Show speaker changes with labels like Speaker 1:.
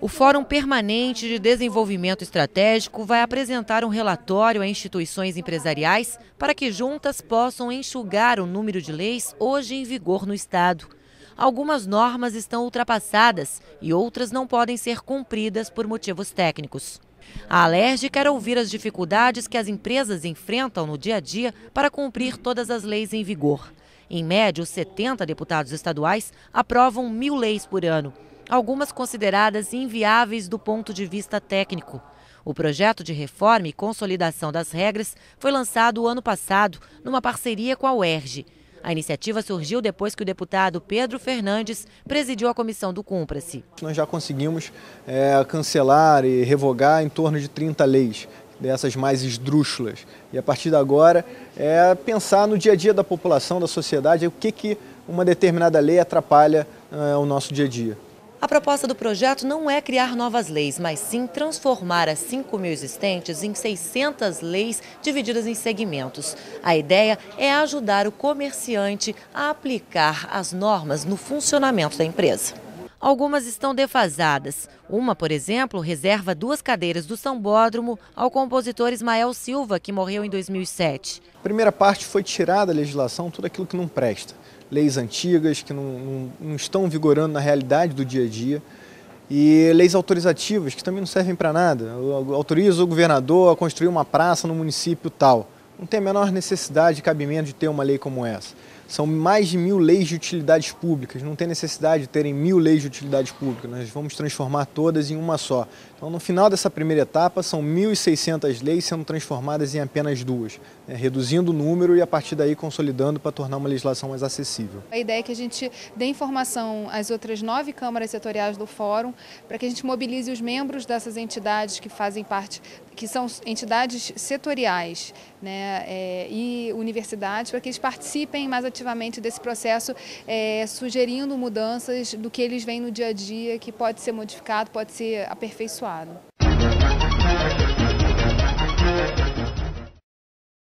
Speaker 1: O Fórum Permanente de Desenvolvimento Estratégico vai apresentar um relatório a instituições empresariais para que juntas possam enxugar o número de leis hoje em vigor no Estado. Algumas normas estão ultrapassadas e outras não podem ser cumpridas por motivos técnicos. A Alerj quer ouvir as dificuldades que as empresas enfrentam no dia a dia para cumprir todas as leis em vigor. Em média, os 70 deputados estaduais aprovam mil leis por ano algumas consideradas inviáveis do ponto de vista técnico. O projeto de reforma e consolidação das regras foi lançado ano passado, numa parceria com a UERJ. A iniciativa surgiu depois que o deputado Pedro Fernandes presidiu a comissão do Cumpra-se. Nós
Speaker 2: já conseguimos é, cancelar e revogar em torno de 30 leis dessas mais esdrúxulas. E a partir de agora é pensar no dia a dia da população, da sociedade, o que, que uma determinada lei atrapalha é, o nosso dia a dia.
Speaker 1: A proposta do projeto não é criar novas leis, mas sim transformar as 5 mil existentes em 600 leis divididas em segmentos. A ideia é ajudar o comerciante a aplicar as normas no funcionamento da empresa. Algumas estão defasadas. Uma, por exemplo, reserva duas cadeiras do Sambódromo ao compositor Ismael Silva, que morreu em
Speaker 2: 2007. A primeira parte foi tirar da legislação tudo aquilo que não presta leis antigas que não, não, não estão vigorando na realidade do dia a dia e leis autorizativas que também não servem para nada. Autoriza o governador a construir uma praça no município tal. Não tem a menor necessidade e cabimento de ter uma lei como essa. São mais de mil leis de utilidades públicas, não tem necessidade de terem mil leis de utilidades públicas, nós vamos transformar todas em uma só. Então, no final dessa primeira etapa, são 1.600 leis sendo transformadas em apenas duas, né? reduzindo o número e, a partir daí, consolidando para tornar uma legislação mais acessível.
Speaker 3: A ideia é que a gente dê informação às outras nove câmaras setoriais do Fórum, para que a gente mobilize os membros dessas entidades que fazem parte, que são entidades setoriais né, é, e universidades para que eles participem mais ativamente desse processo, é, sugerindo mudanças do que eles veem no dia a dia, que pode ser modificado, pode ser aperfeiçoado.